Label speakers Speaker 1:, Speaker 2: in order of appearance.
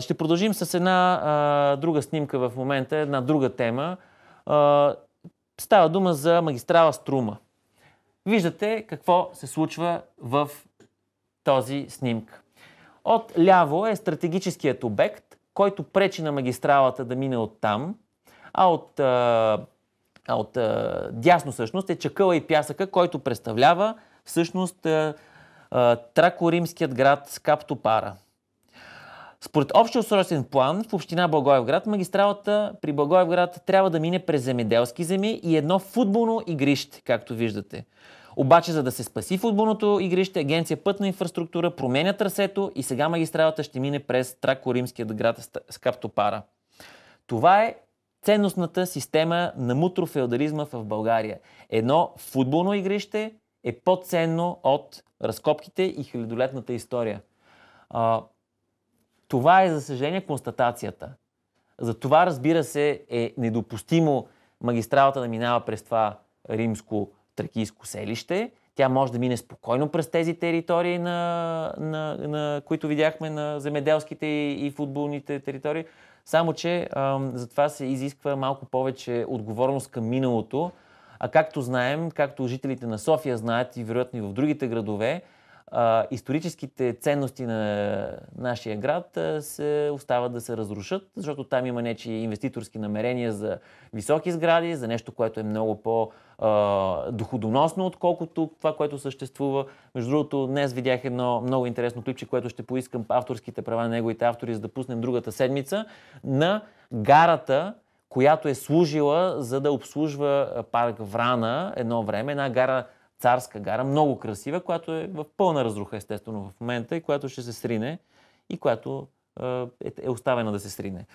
Speaker 1: Ще продължим с една а, друга снимка в момента, една друга тема. А, става дума за магистрала Струма. Виждате какво се случва в този снимка. От ляво е стратегическият обект, който пречи на магистралата да мине от там, а от, а, от а, дясно всъщност е чакъла и пясъка, който представлява всъщност а, а, тракоримският град Скаптопара. Според общия устройствен план в община Благоевград, магистралата при Благоевград трябва да мине през земеделски земи и едно футболно игрище, както виждате. Обаче, за да се спаси футболното игрище, Агенция Пътна инфраструктура променя трасето и сега магистралата ще мине през Трако-Римският град Скаптопара. Това е ценностната система на мутрофеодализма в България. Едно футболно игрище е по-ценно от разкопките и хилядолетната история. Това е, за съжаление, констатацията. За това, разбира се, е недопустимо магистралата да минава през това римско тракийско селище. Тя може да мине спокойно през тези територии, на, на, на които видяхме на земеделските и, и футболните територии. Само, че ам, за това се изисква малко повече отговорност към миналото. А както знаем, както жителите на София знаят и вероятно и в другите градове, а, историческите ценности на нашия град а, се остават да се разрушат, защото там има нечи инвеститорски намерения за високи сгради, за нещо, което е много по- доходоносно, отколкото това, което съществува. Между другото, днес видях едно много интересно клипче, което ще поискам авторските права на неговите автори, за да пуснем другата седмица, на гарата, която е служила за да обслужва парк Врана едно време. Една гара царска гара, много красива, която е в пълна разруха, естествено, в момента и която ще се срине и която е, е оставена да се срине.